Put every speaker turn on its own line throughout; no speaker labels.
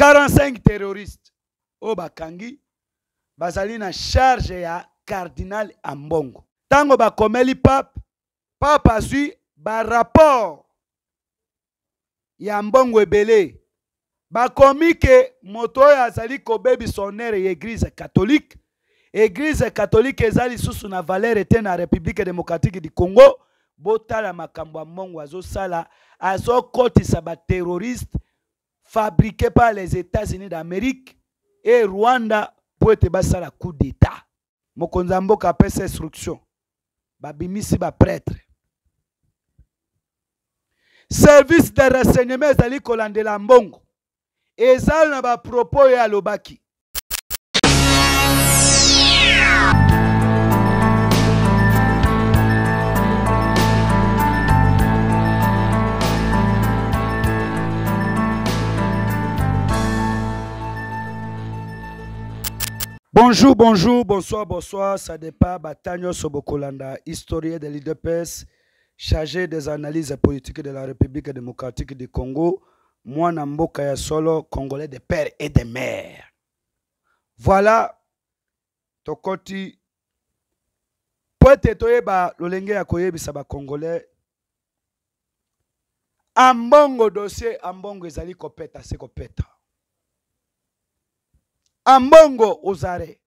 45 terroriste oyo bakangi bazali na charge ya cardinal ambongo ntango bakomeli pape pape azwi barapport ya mbongo ebele bakomi ke moto oyo azali kobebisa honere ya eglize katholike eglize katholike eza lisusu na valere te na république démocratique du congo botala makambo ya mbongo azosala azokotisa baterroriste fabriqué par les États-Unis d'Amérique et Rwanda pour être basala coup d'État. Mokonzi mboka apesa instruction. Babimisi ba prêtre. Service de renseignement ezali kolandela mbongo. Ezali na ba propos ya lobaki. Bonjour, bonjour, bonsoir, bonsoir. Ça dépend. Batanyo Sobokolanda, historien de l'IDPS, chargé des analyses politiques de la République démocratique du Congo. Moi, Nambo ya congolais de père et de mère. Voilà. Tokoti. Poete toyeba lolenge ya koyebisa ba congolais. Ambongo dossier, ambongo ezali kopeta, se kopeta. ambongo ozare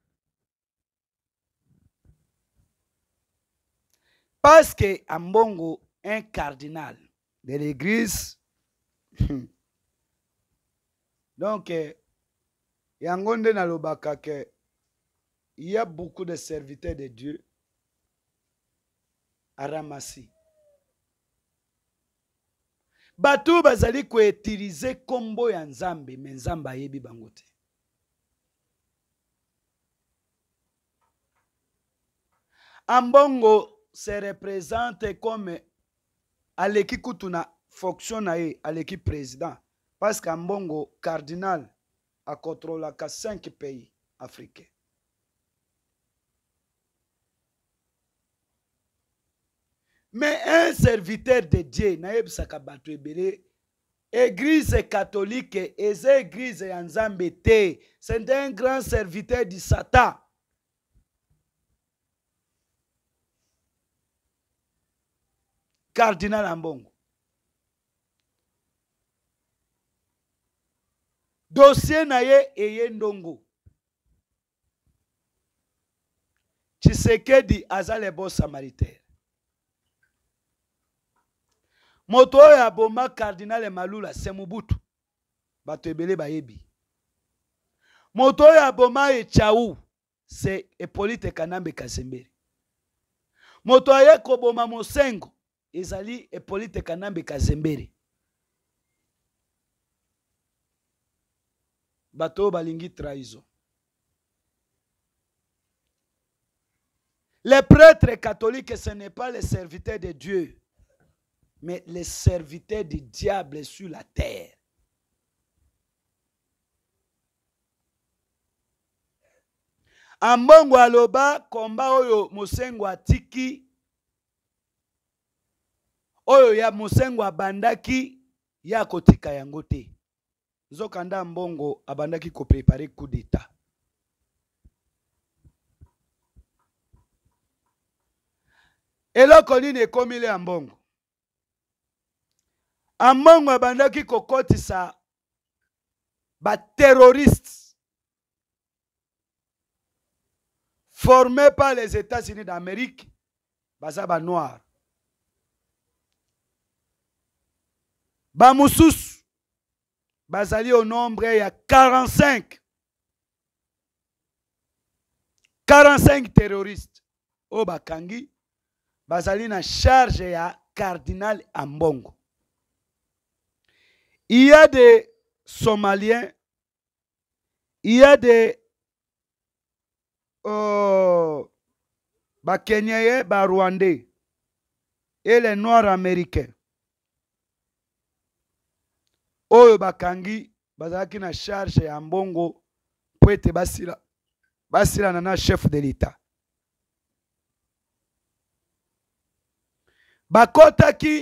parce que ambongo un cardinal de l'église donc euh, yango nde nalobaka ke il y a beaucoup de serviteurs de dieu aramasi bato bazali koutilize nkombo ya nzambe me nzambe ayebi bango te ambongo se représente comme aleki kutu na fonction na ye aleki président parce que ambongo cardinal akontrolaka 5 pays africain mais un serviteur de dieu nayebisaka bato ebele église catholique eza église ya nzambe te c'est un grand serviteur du satan cardinal ya mbongo dossier na ye eye ndongo tshisekedi aza le bon samaritaire moto oyo aboma cardinal malula se mobutu bato ebele bayebi moto oyo aboma echau se epolite kanambe kasembere moto aye koboma mosengo ezali epolite kanambe kazembere bato balingi trahison les prêtres catholiques ce n'est pas les serviteurs de dieu mais les serviteurs du diable sur la terre ambongo aloba komba oyo mosengo atiki oyo ya mosengo abandaki ye akotika yango te nzokanda mbongo abandaki koprepare coup d'etat eloko nini ekomile ya mbongo ambongo abandaki kokotisa baterroriste formé par les états-unis d'amérique baza banoire Bamoussous, bazali au nombre a 45 45 terroristes au bakangi bazali na charge ya cardinal ambongo il y a des somaliens il y a des euh, et les noirs américains oyo bakangi bazalaki na charge ya mbongo mpo ete basilana basila na chef de l'etat bakɔtaki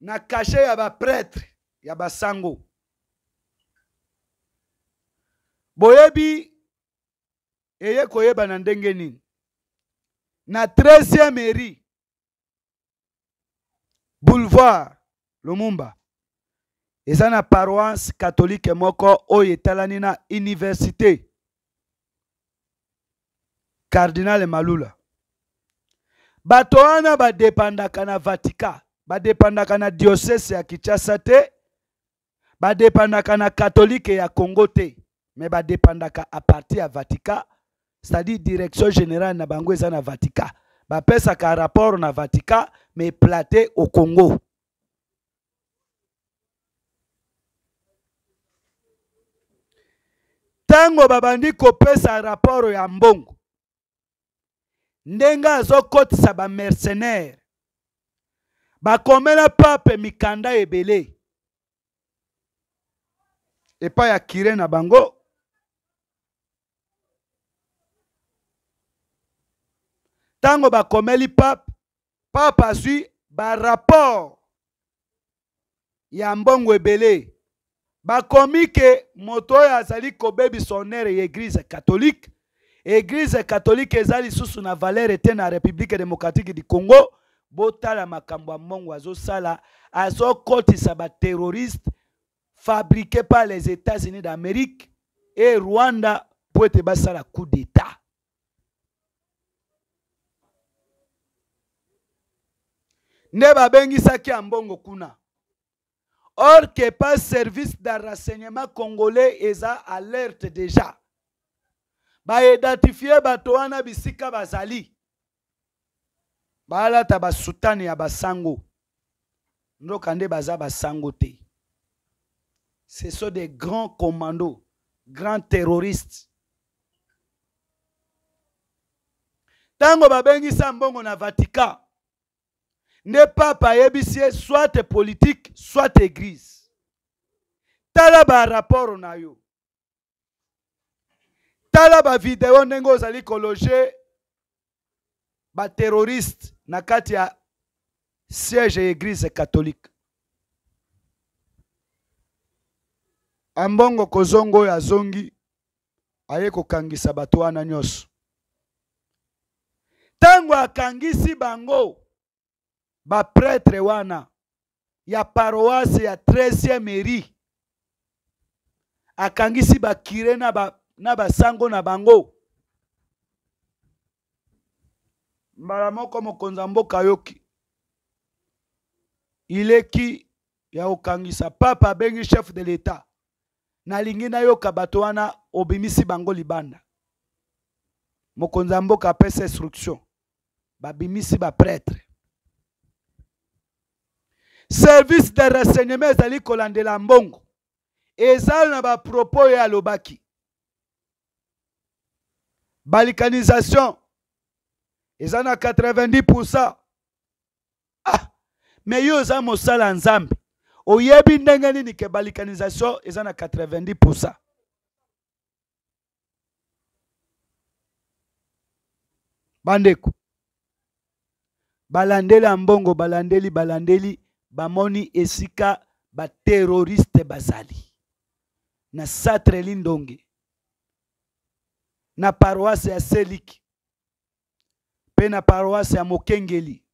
na kashe ya bapretre ya basango boyebi eye koyebana ndenge nini na 13e mairie boulevard lumumba eza na paroise katolike moko oyo etalani na université kardinal malula bato wana badepandaka na vatican badepandaka na diocese ya kinshasa te badepandaka na katolike ya congo te me badepandaka aparti ya vatican c'est-à-dire direction générale na bango eza na vatican bapesaka rapport na vatican me plate au congo ntango babandi kopesa raporo ya mbongo ndenge azokotisa bamercenaire bakomela pape mikanda ebele epai ya kire na bango ntango bakomeli pape pape azwi baraport ya mbongo ebele bakomi ke moto oyo azali kobebi sonere ya eglize katholike eglize katholike eza lisusu na valere te na république démocratique du congo botala makambo ya mongo azosala azokɔtisa baterroriste fabriqué par les états-unis d'amérique e rwanda mpo ete basala coup d'état nde babengisaki ya mbongo kuna or que pas service de renseignement congolais eza alerte déjà. Ba identifier batoana bisika bazali balata basutane ya basango ndoka kande baza basango te ce sont des grands commandos grands terroristes Tango babengi sambongo na vatican nde papa ayebisi ye soit politike soit eglise tala barapport na yo tala bavideo ndenge ozali kologe bateroriste na kati ya siège ya église catholique ambongo kozonga oyo azongi aye kokangisa bato wana nyonso ntango akangisi bango bapretre wana ya paroase ya 13e mairie akangisi bakire na, ba, na basango na bango mbala moko mokonzi ya mboka ayoki ileki ya kokangisa papa abengi chef de l'etat nalingi nayoka bato wana obimisi bango libanda mokonzi ya mboka apesa instruction babimisi bapretre service de renseignement ezali kolandela mbongo eza na bapropo oyo alobaki balikanisation eza na 90 pourcent ah me yo oza mosala nzambe oyebi ndenge nini ke balikanisation eza na 90 pourcent bandeko balandeli ya mbongo balandeli balandeli bamoni esika bateroriste bazali na satre lindonge na paroise ya seliki mpe na paroise ya mokengeli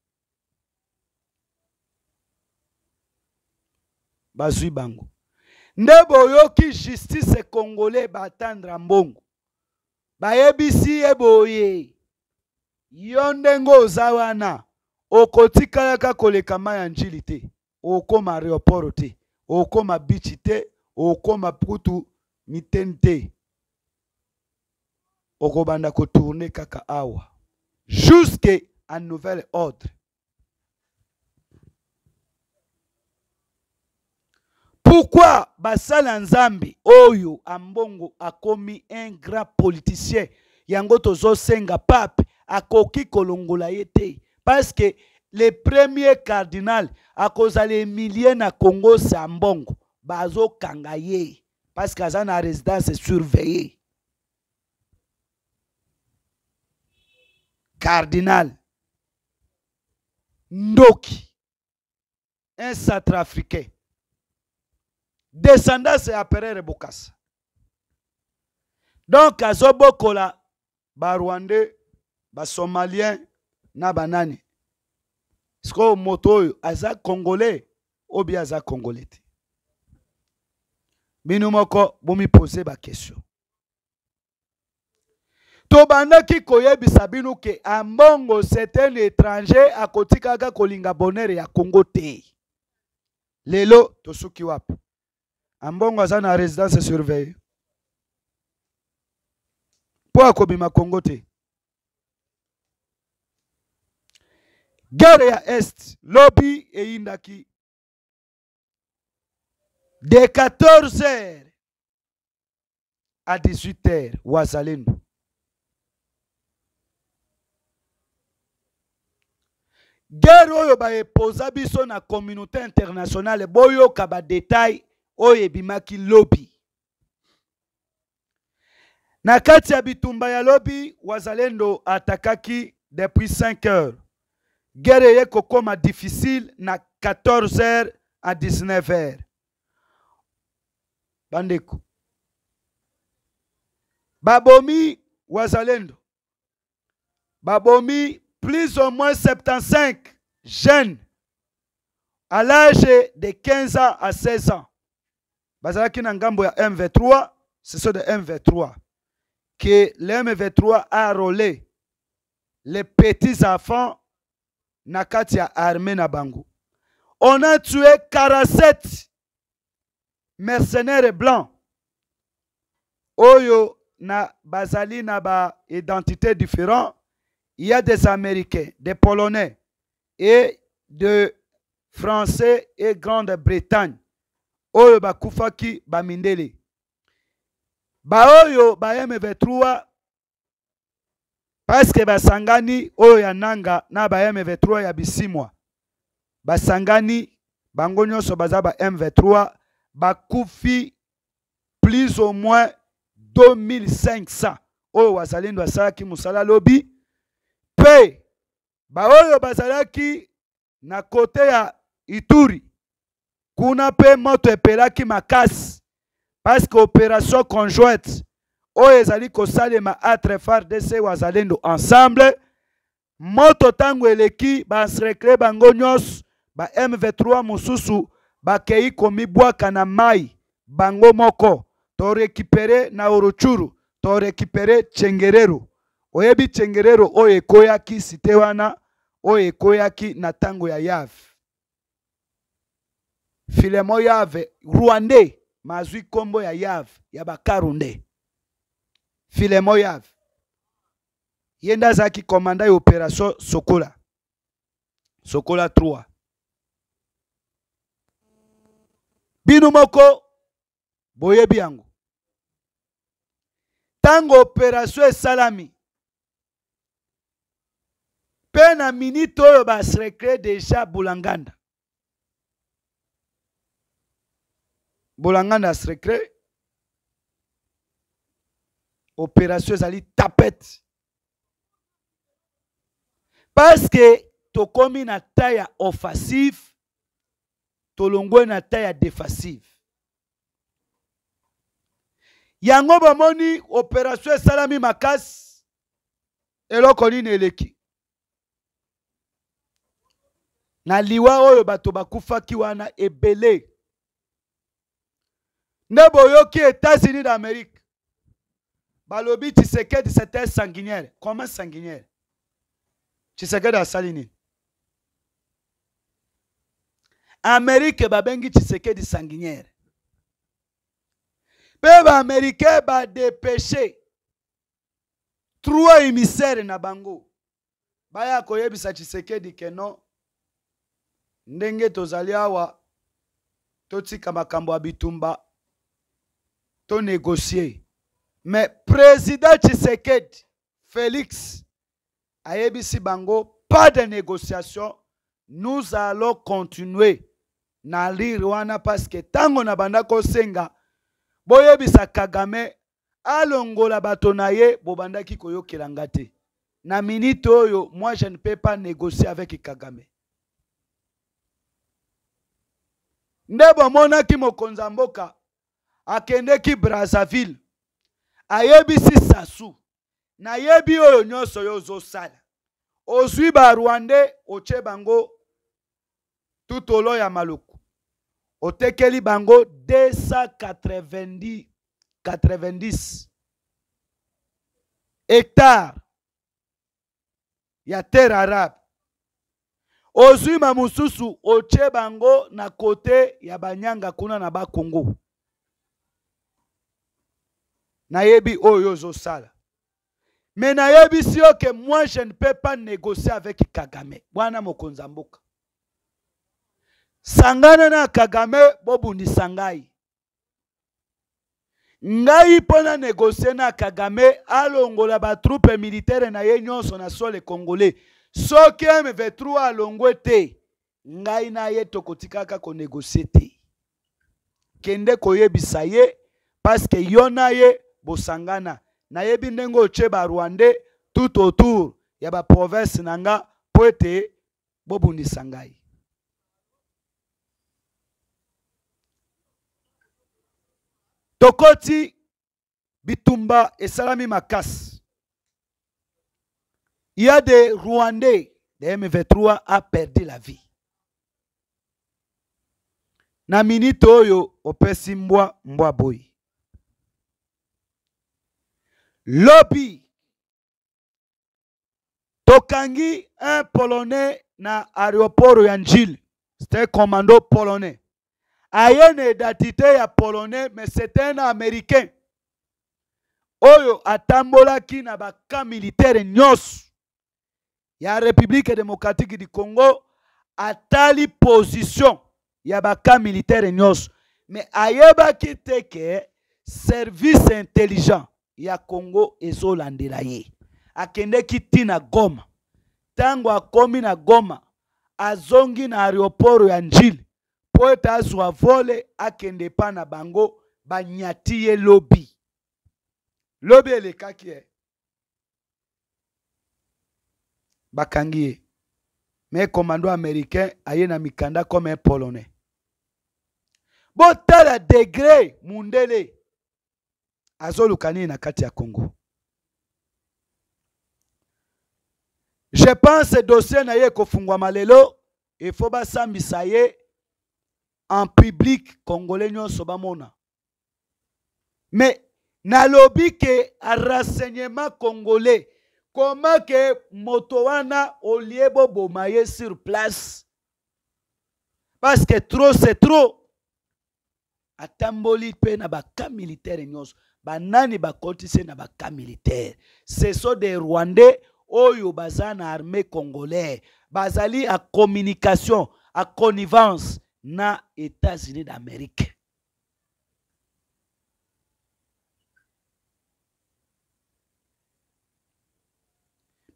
bazwi bango nde boyoki justice congolais batandra mbongo bayebisi ye boye yo ndenge oza wana okotikalaka koleka mai ya njili te okoma aéroport te okoma bichi te okoma kutu miteni te okobanda kotourne kaka awa jusque à nouvel ordre pourquoi basala nzambe oyo ambongo akomi un grand politicien yango tozosenga pape akoki kolongola ye te parce que le premier cardinal des milliers na congo sambongo bazokanga Kangaye. parce qu'il a une résidence surveillée cardinal ndoki un satra-africain. Descendant c'est et bokasa donc azobokola de Somaliens, na banani sikoyo moto oyo aza congolais oyo bie aza congolais te bino moko bomipose bakestio tobandaki koyebisa bino ke ambongo certain étranger akotikaka kolinga bonere ya congo te lelo tosuki wapi ambongo aza na résidence surveille mpo akobima congo te gere ya este lobi eyindaki de 14 heures à 18 heures wazalendo gere oyo baepoza biso na communauté internationale boyoka badetail oyo ebimaki lobi na kati ya bitumba ya lobi wazalendo atakaki depuis 5 heures gereye kokoma difficile na 14h à 19h bandeko babomi wazalendo babomi plus ou moins 75 jeunes à l'âge de 15 ans à 16 ans bazalaki na ya Mv3, ce sont de Mv3, que l'MV3 a roulé les petits enfants na kati ya na bango on a tué 47 mercenaires blancs oyo na bazali na ba identité différent il y a des américains des polonais et de français et grande-bretagne oyo bakufaki Ba baoyo ba M23 parceke basangani oyo ya nanga na ba m23 ya bisimwa basangani bango nyonso baza ba m23 bakufi plus au moins 2500 oyo wazalendo asalaki mosala lobi mpe baoyo bazalaki na kote ya ituri kuna mpe moto epelaki makasi parceke opération conjointe oyo ezali kosalema entre fardc wazalendo ensemble moto ntango eleki bainstrekle bango nyonso ba m23 mosusu bakei komibwaka na mai bango moko torekipere na oruchuru torekipere chengerero oyebi chengerero oyo ekoyaki site wana oyo ekoyaki na ntango ya yave filemo yave rwande mazwi nkombo ya yave ya bakaru nde filemo yave ye nde azalaki komanda ya opération sokola sokola 3 bino moko boyebi yango ntango opération esalami mpe na minite oyo basekre deja bulanganda bulanganda sekre opération ezali tapete parceke tokómi na tai ya offensive tolongwe na tai ya défensive yango bamoni opération esalami makasi eloko nini eleki na liwa oyo bato bakufaki wana ebele nde boyoki etats-unis d'amérique balobi tshisekedi c'était sanguinaire comment sanguinaire tshisekedi asali nini amerike babengi tshisekedi sanguiniere mpe baamerikain badepeshe trois émissaire na bango baya koyebisa tshisekedi keno ndenge tozali awa totika makambo ya bitumba tonegosie me président tshisekedi félix ayebisi bango pas de négociation nous allons continuer na lire wana parce que ntango na banda kosenga boyebisa kagame alongola bato na ye bobandaki koyokelanga te na minite oyo moi je ne peux pas négocier avec kagame nde bomonaki mokonzi ya mboka akendeki brazzaville ayebisi sasu nayebi oyo nyonso yo ozosala ozwi barwande otye bango tutolo ya maluku otekeli bango 290 90 hectare ya terre arabe ozwi ma mosusu otye bango na kote ya banyanga kuna na bakongo nayebi oyo ozosala me nayebisi yo ke moi je ne peux pas négocier avec kagame bwana mokonzi ya mboka sangana na kagame bobundisa ngai ngai mpo na negosie na kagame alongola batroupe militaire na ye nyonso na sole congolais soki mv3 alongwe te ngai na ye tokotikaka konegosie te kende koyebisa ye parceke yo na ye bosangana nayebi ndenge otie barwandais tout autour ya baprovince na nga mpo ete bobundisa ngai tokoti bitumba esalami makasi il y a des rwandais de m23 a perdu la vie na minite oyo opesi mbwa mbwa boyi lobi tokangi un polonais na aéroport ya njil c'était commando polonais aye na identité ya polonais mais c'était un américain oyo atambolaki na baka militaire nyonso ya république démocratique du congo atali position ya baka militaire nyonso mais ayebaki te ke service intelligent ya kongo ezolandela ye akendeki ntina goma ntango akomi na goma azongi na aéroport ya njili mpo ete azwa vole akende epai na bango banyati ye lobi lobi elekaki ye bakangi ye me komando américain aye na mikanda comme un polonais botala degre mundele azoluka nini na kati ya Kongo. Je pense dossier na ye fungwa malelo efo basambisa ye en public congolais soba mona. Mais nalobi ke renseignement congolais comment ke moto wana bomaye bo sur place parce que trop c'est trop atamboli pe na camp militaire nyonso banani bakoti se na baka militaire ce sont des rwandais oyo yubazan armée congolaise bazali à communication à connivence na états-unis d'amérique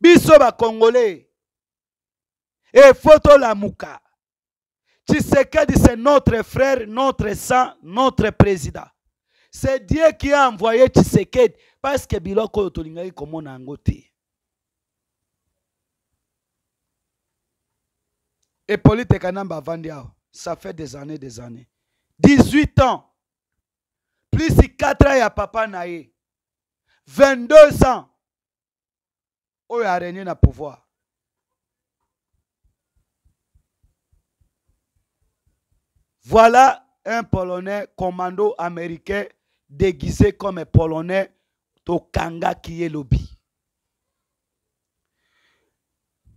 biso e muka efo tolamuka tshisekedi c'est notre frère notre sang notre président c'est Dieu qui a envoyé Tshisekedi parce que biloko oyo tolingaki komona yango te Et Kanamba ça fait des années des années 18 ans plus 4 ans a papa na 22 ans a dans le pouvoir Voilà un Polonais commando américain déguisé comme un polonais tokangaki ye lobi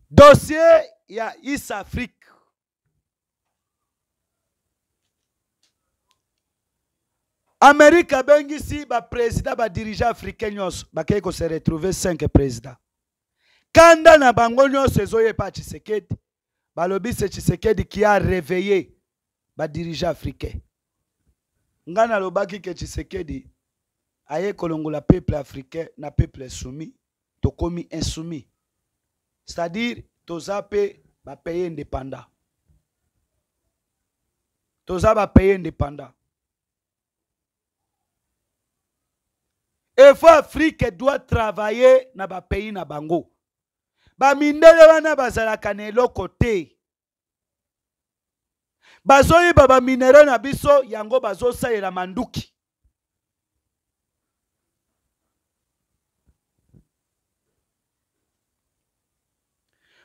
dossier ya east afrique amérike abengisi baprésident badirigant africain nyonso bakei kose retrouve 5 président kanda na bango nyonso ezoyepa ya tshisekedi balobi se tshisekedi ki a réveillé badirigant africain ngai nalobaki ke tshisekedi aye kolongola peuple africain na peuple insoumis tokómi insoumis c'est-à-dire toza mpe bapaye indépendant toza bapaye indépendant efo afrique doit travailler na bapays na bango bamindele wana bazalaka na eloko te bazoyiba baminere na biso yango bazosalela manduki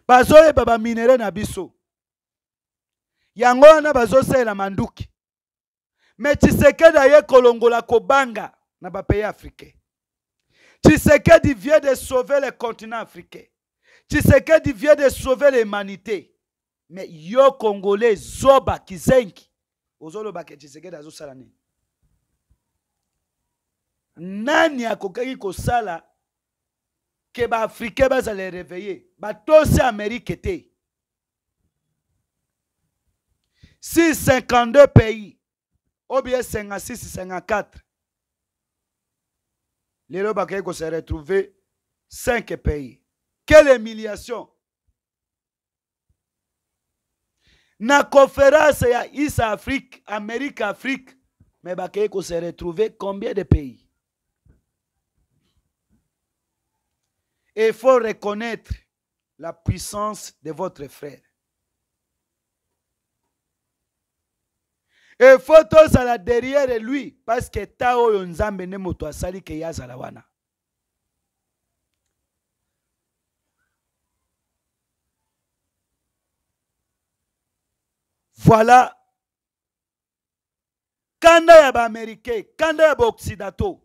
bazoyeba baminere na biso yango wana bazosalela manduki me tshisekedi aye kolongola kobanga na bapays africain tshisekedi vient de sauver le continent africain tshisekedi vient de sauver l'humanité me yo congolais ezobaki zengi ozolobaka tshisekedi azosala nini nani akokaki kosala ke baafrikain bazala ereveille batosi amerike te si 52 pays obie 56-54 lelo bakoki kosa retrouve 5 pays quelle humiliation na conférence ya East Afrique, Amérique Afrique, mais il ko se retrouver combien de pays il faut reconnaître la puissance de votre frère. Il faut tous à la derrière lui parce que tao nzambe ne moto asali ke ya wana. Voilà quand a quand il y a des Occidentaux,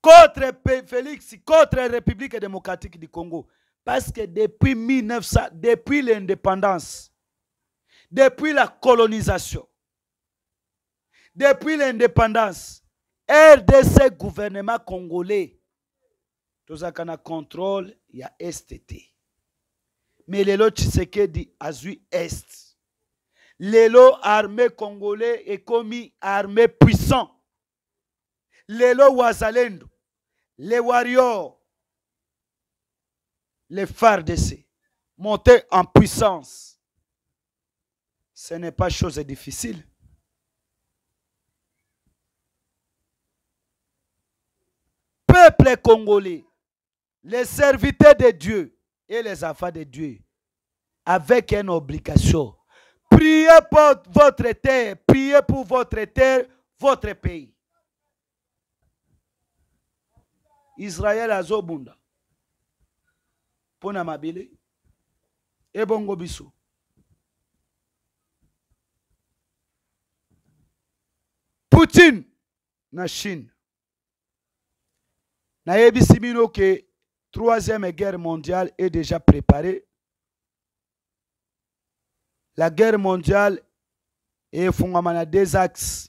contre félix contre la république démocratique du congo parce que depuis 1900 depuis l'indépendance depuis la colonisation depuis l'indépendance rdc gouvernement congolais tout ça on a contrôle a stt mais Tshiseke dit Azui est L'élo armée congolais commis armée puissant L'élo wazalendo les warriors les d'essai, montés en puissance ce n'est pas chose difficile peuple congolais les serviteurs de Dieu et les enfants de Dieu avec une obligation. Priez pour votre terre, priez pour votre terre, votre pays. Israël azobunda. Pona Et Ebongo biso. Poutine na Chine. Na la ke troisième guerre mondiale est déjà préparée. La guerre mondiale est fondamentale à des axes.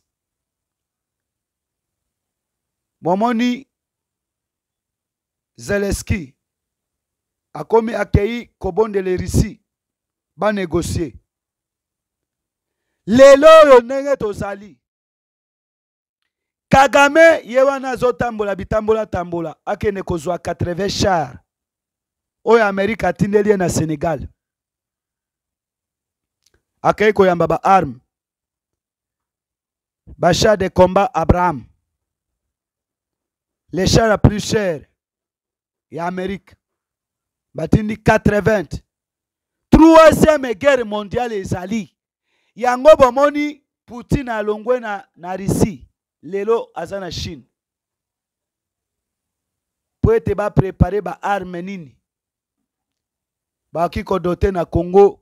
Momoni Zelensky a commis accueilli Kobon de l'hérissie. va négocier. Les lois, sont pas kagame ye wana azotambola bitambola-tambola akende kozwa 80 char oyo amerika atindeli ye na senegal akei koyamba baarme bashar de combat abraham le char la plus cher ya amerika batindi 80 troisième guerre mondiale ezali yango bomoni poutine alongwe na, na russie lelo aza na chine ba ete baprepare baarme nini bakoki kodote na congo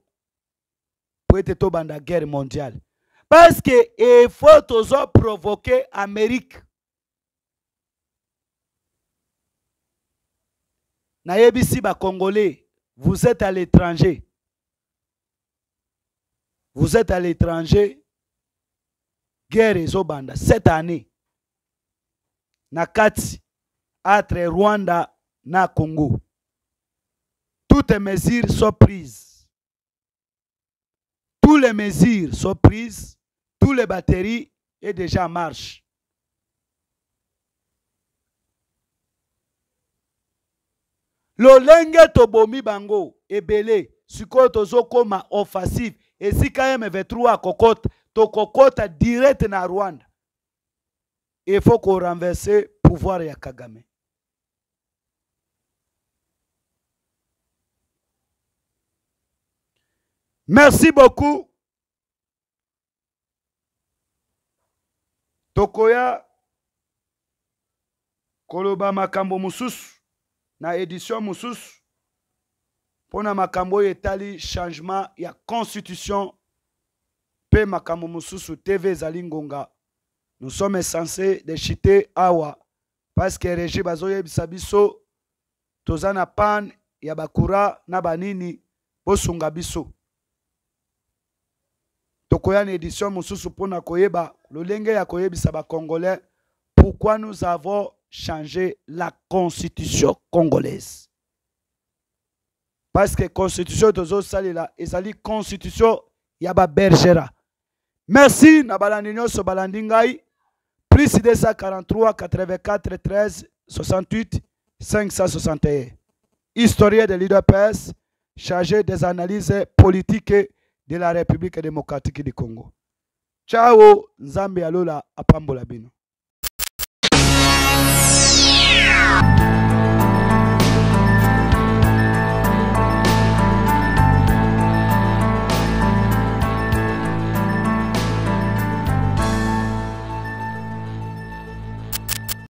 mpo ete tobanda guerre mondiale parce que eh, Amérique. tozoprovoke si nayebisi congolais, vous êtes à l'étranger vous êtes à l'étranger guerre z'obanda cette année na kati entre rwanda na congo toutes les mesures sont prises toutes les mesures sont prises toutes les batteries sont déjà en marche ce tobomi bango ebele zo koma offensive si vétro 23 cocotte tokokota direct na Rwanda. Il faut qu'on renverse le pouvoir ya Kagame. Merci beaucoup. Tokoya koloba makambo mususu na édition musus pona makambo tali etali changement ya constitution mpe makambo mususu tv Zalingonga. nous sommes censés déchiter awa parce que régie bazoyebisa biso Tozana à yabakura ya bakura na banini bosunga biso Tokoyan na édition mususu pona koyeba lolenge ya koyebisa congolais. pourquoi nous avons changé la constitution congolaise parce que constitution Et sali constitution yaba bergera merci na Sobalandingay, 43 84 13 68 561 historien de l'IDPS, chargé des analyses politiques de la république démocratique du congo ciao nzambe alola apambola bino